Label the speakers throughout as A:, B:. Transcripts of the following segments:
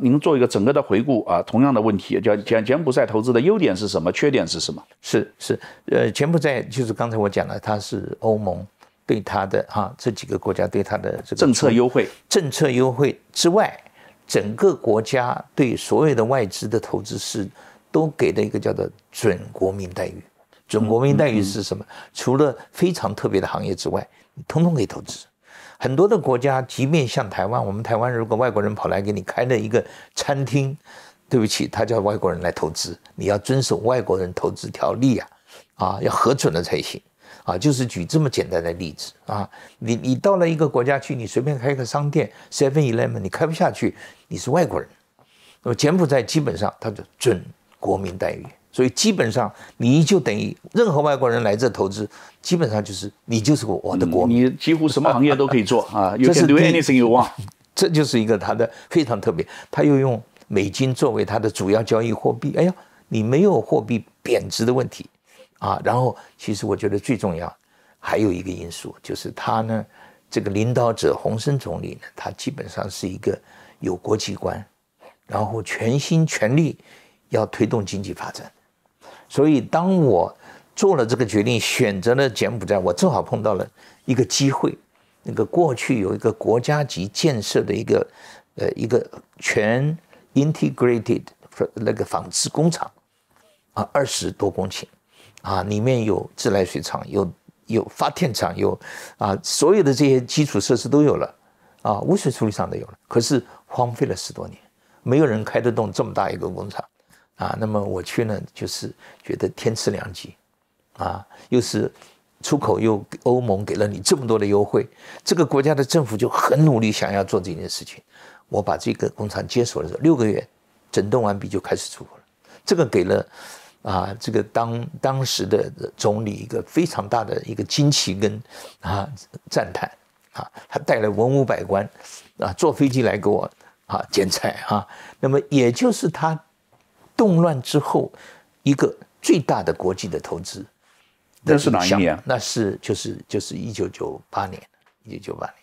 A: 您做一个整个的回顾啊，同样的问题，叫柬柬埔寨投资的优点是什么？缺点是什么？是是，呃，柬埔寨就是刚才我讲了，它是欧盟对它的哈
B: 这几个国家对它的这个政策优惠，政策优惠之外，整个国家对所有的外资的投资是都给了一个叫做准国民待遇。准国民待遇是什么？除了非常特别的行业之外，通通可以投资。很多的国家即便像台湾，我们台湾如果外国人跑来给你开了一个餐厅，对不起，他叫外国人来投资，你要遵守外国人投资条例呀，啊，要核准了才行，啊，就是举这么简单的例子啊，你你到了一个国家去，你随便开个商店，Seven Eleven，你开不下去，你是外国人，那么柬埔寨基本上他就准国民待遇。所以基本上，你就等于任何外国人来这投资，基本上就是你就是我的国民，你几乎什么行业都可以做 啊。这是留念神有啊，这就是一个它的非常特别。他又用美金作为他的主要交易货币。哎呀，你没有货币贬值的问题啊。然后，其实我觉得最重要还有一个因素，就是他呢，这个领导者洪森总理呢，他基本上是一个有国际观，然后全心全力要推动经济发展。所以，当我做了这个决定，选择了柬埔寨，我正好碰到了一个机会。那个过去有一个国家级建设的一个，呃，一个全 integrated 那个纺织工厂，啊，二十多公顷，啊，里面有自来水厂，有有发电厂，有啊，所有的这些基础设施都有了，啊，污水处理厂都有了。可是荒废了十多年，没有人开得动这么大一个工厂。啊，那么我去呢，就是觉得天赐良机，啊，又是出口又欧盟给了你这么多的优惠，这个国家的政府就很努力想要做这件事情。我把这个工厂接手的时候，六个月整顿完毕就开始出口了。这个给了啊，这个当当时的总理一个非常大的一个惊奇跟啊赞叹啊，他带来文武百官啊坐飞机来给我啊剪彩啊。那么也就是他。动乱之后，一个最大的国
A: 际的投资，
B: 那是哪一年
A: 那是就是就是一九
B: 九八年，
A: 一九九八年。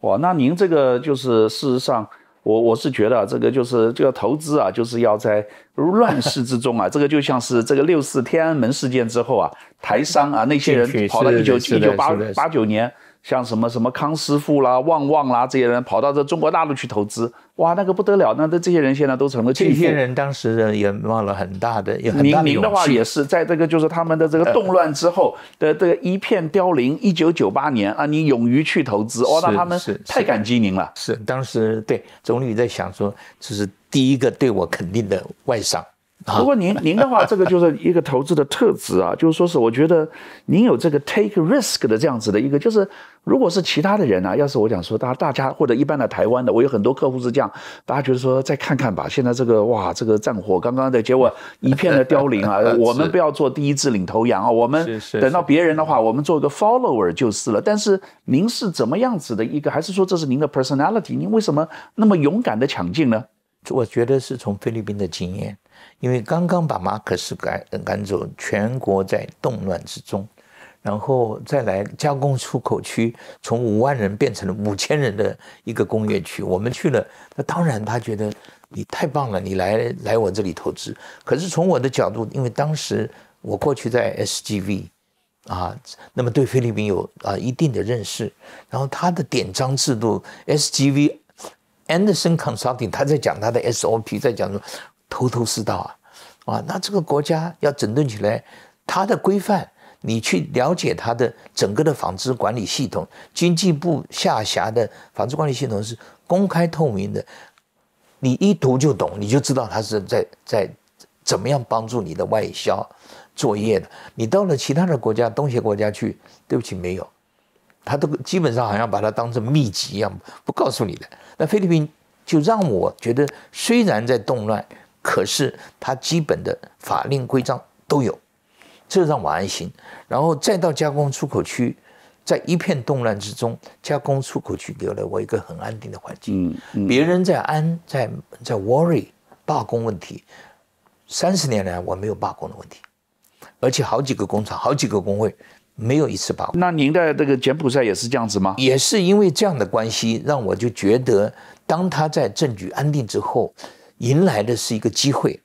A: 哇，那您这个就是事实上，我我是觉得这个就是这个投资啊，就是要在乱世之中啊，这个就像是这个六四天安门事件之后啊，台商啊那些人跑到一九一九八八九年。像什么什么康师傅啦、旺旺啦这些人跑到这中国大陆去投资，哇，那个不得了！那这这些人现在都成了。这些人当时也冒了很大的，有很。您您的话也是，在这个就是他们的这个动乱之后的这个一片凋零，一九九八年啊，你勇于去投资，哇，那他们太感激您了。是当
B: 时对总理在想说，这
A: 是第一个对我肯定的外商。不过您 您的话，这个就是一个投资的特质啊，就是说是我觉得您有这个 take risk 的这样子的一个，就是如果是其他的人啊，要是我想说大大家或者一般的台湾的，我有很多客户是这样，大家觉得说再看看吧，现在这个哇，这个战火刚刚的，结果一片的凋零啊，我们不要做第一只领头羊啊，我们等到别人的话，我们做一个 follower 就是了。但是您是怎么样子的一个，还是说这是您的 personality？您为什么那么勇敢的抢进呢？我觉得是从菲律宾的经验。因为刚刚把马克思赶赶走，全
B: 国在动乱之中，然后再来加工出口区，从五万人变成了五千人的一个工业区。我们去了，那当然他觉得你太棒了，你来来我这里投资。可是从我的角度，因为当时我过去在 SGV，啊，那么对菲律宾有啊一定的认识，然后他的典章制度，SGV Anderson Consulting，他在讲他的 SOP，在讲说头头是道啊，啊，那这个国家要整顿起来，它的规范，你去了解它的整个的纺织管理系统，经济部下辖的纺织管理系统是公开透明的，你一读就懂，你就知道它是在在怎么样帮助你的外销作业的。你到了其他的国家，东协国家去，对不起，没有，它都基本上好像把它当成秘籍一样，不告诉你的。那菲律宾就让我觉得，虽然在动乱。可是它基本的法令规章都有，这让我安心。然后再到加工出口区，在一片动乱之中，加工出口区给了我一个很安定的环境。嗯嗯，别人在安在在 worry 罢工问题，三十年来我没有罢工的问题，而且好几个工厂、好几个工会没有一次罢工。那您的这个柬埔寨也是这样子吗？也是因为这样的关系，让我就觉得当他在政局安定之后。迎来的是一个机会，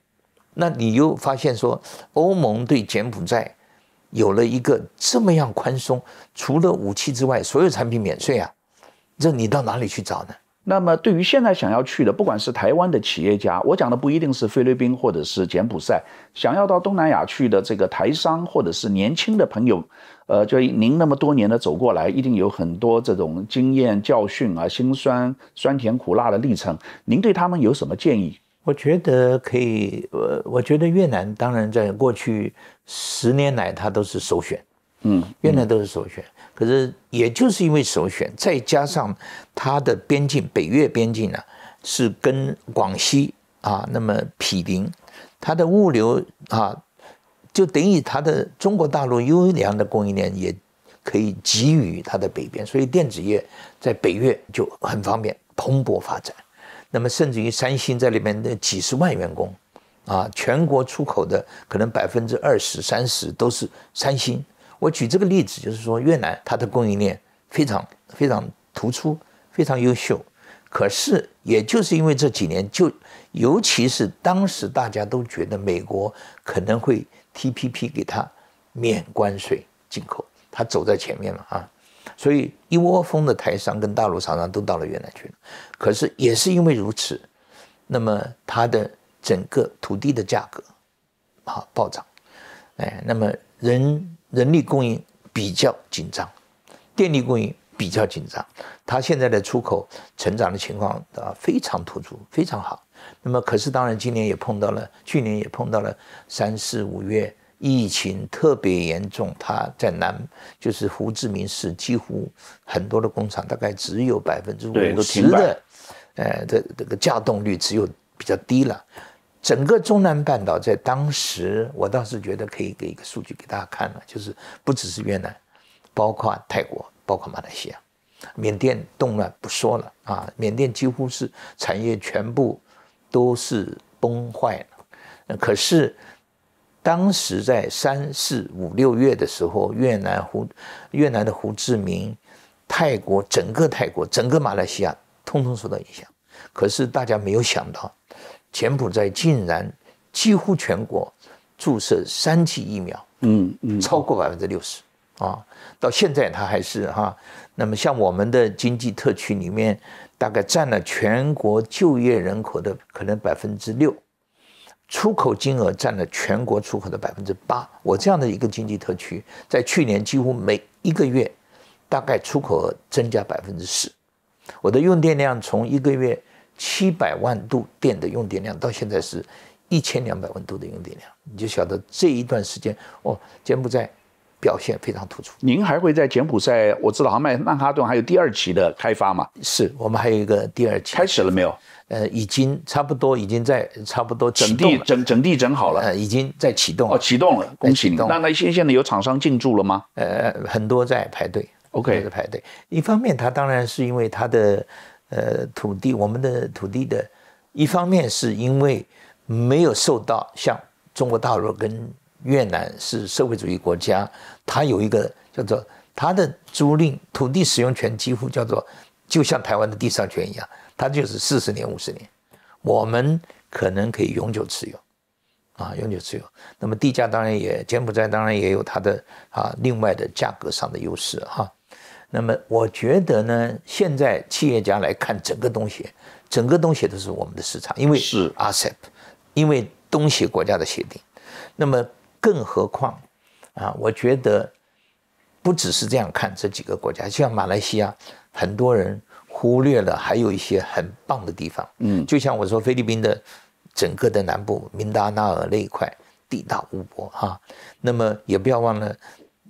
B: 那你又发现说欧盟对柬埔寨有了一个这么样宽松，除了武器之外，所有产品免税
A: 啊，这你到哪里去找呢？那么对于现在想要去的，不管是台湾的企业家，我讲的不一定是菲律宾或者是柬埔寨，想要到东南亚去的这个台商或者是年轻的朋友，呃，就您那么多年的走过来，一定有很多这种经验教训啊，辛酸酸甜苦辣的历程，您对他们有什么建议？我觉得可以，我我觉得越南当然在过去十
B: 年来，它都是首选，嗯，越南都是首选。可是也就是因为首选，再加上它的边境，北越边境呢是跟广西啊，那么毗邻，它的物流啊，就等于它的中国大陆优良的供应链也，可以给予它的北边，所以电子业在北越就很方便，蓬勃发展。那么甚至于三星在里面的几十万员工，啊，全国出口的可能百分之二十三十都是三星。我举这个例子就是说，越南它的供应链非常非常突出，非常优秀。可是也就是因为这几年，就尤其是当时大家都觉得美国可能会 T P P 给它免关税进口，它走在前面了啊。所以，一窝蜂的台商跟大陆厂商都到了越南去了。可是，也是因为如此，那么它的整个土地的价格啊暴涨，哎，那么人人力供应比较紧张，电力供应比较紧张。它现在的出口成长的情况啊非常突出，非常好。那么，可是当然今年也碰到了，去年也碰到了三四五月。疫情特别严重，它在南，就是胡志明市，几乎很多的工厂，大概只有百分之五十的，呃，的这个架动率只有比较低了。整个中南半岛在当时，我倒是觉得可以给一个数据给大家看了，就是不只是越南，包括泰国，包括马来西亚，缅甸动乱不说了啊，缅甸几乎是产业全部都是崩坏了，可是。当时在三四五六月的时候，越南胡越南的胡志明，泰国整个泰国，整个马来西亚，通通受到影响。可是大家没有想到，柬埔寨竟然几乎全国注射三剂疫苗，嗯嗯，超过百分之六十啊！到现在它还是哈。那么像我们的经济特区里面，大概占了全国就业人口的可能百分之六。出口金额占了全国出口的百分之八。我这样的一个经济特区，在去年几乎每一个月，大概出口额增加百分之十。我的用电量从一个月七百万度电的用电量，到现在是一千两百万度的用电量。你就晓得这一段时间哦，柬埔寨。
A: 表现非常突出。您还会在柬埔寨？我知道曼曼哈顿还有第二期的开发嘛？是我们还有一个第二期，开始了没有？呃，已经差不多已经在差不多整地，整整地整好了，呃，已经在启动。哦，启动了，恭喜！那那现在有厂商进驻了吗？呃，很多在排队。OK，在排队。一方面，它
B: 当然是因为它的呃土地，我们的土地的，一方面是因为没有受到像中国大陆跟。越南是社会主义国家，它有一个叫做它的租赁土地使用权，几乎叫做就像台湾的地上权一样，它就是四十年、五十年，我们可能可以永久持有，啊，永久持有。那么地价当然也，柬埔寨当然也有它的啊另外的价格上的优势哈。那么我觉得呢，现在企业家来看整个东西，整个东西都是我们的市场，因为是 ASEP，因为东西国家的协定。那么更何况，啊，我觉得不只是这样看这几个国家，像马来西亚，很多人忽略了还有一些很棒的地方。嗯，就像我说，菲律宾的整个的南部，明达纳尔那一块地大物博哈，那么也不要忘了，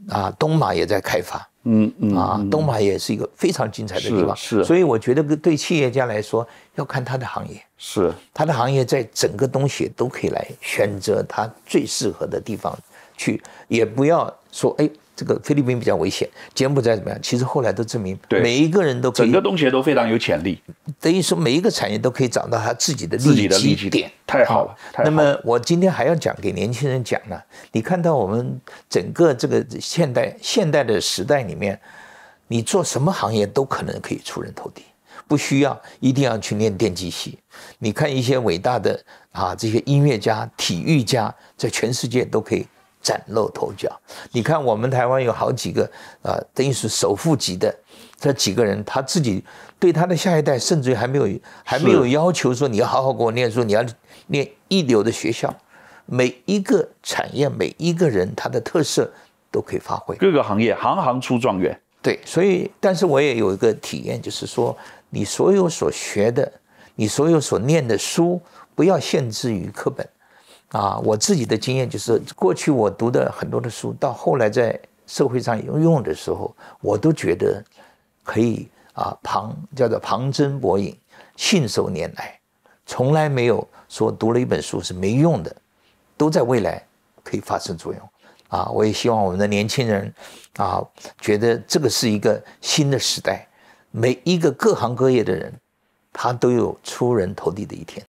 B: 啊，东马也在开发。
A: 嗯嗯啊，
B: 东马也是一个非常精彩的地方，是。所以我觉得，对企业家来说，要看他的行业，是他的行业在整个东西都可以来选择他最适合的地方去，也不要说哎。这个菲律宾比较危险，柬埔寨怎么样？其实后来都证明，对每一个人都可以，整个东西都非常有潜力。等于说，每一个产业都可以找到他自己的利益点，太好了。那么我今天还要讲给年轻人讲呢。你看到我们整个这个现代现代的时代里面，你做什么行业都可能可以出人头地，不需要一定要去念电机系。你看一些伟大的啊，这些音乐家、体育家，在全世界都可以。崭露头角，你看我们台湾有好几个啊，等于是首富级的这几个人，他自己对他的下一代，甚至于还没有还没有要求说你要好好给我念书，你要念一流的学校，每一个产业每一个人他的特色都可以发挥，各个行业行行出状元。对，所以但是我也有一个体验，就是说你所有所学的，你所有所念的书，不要限制于课本。啊，我自己的经验就是，过去我读的很多的书，到后来在社会上用的时候，我都觉得可以啊，旁叫做旁征博引，信手拈来，从来没有说读了一本书是没用的，都在未来可以发生作用。啊，我也希望我们的年轻人啊，觉得这个是一个新的时代，每一个各行各业的人，他都有出人头地的一天。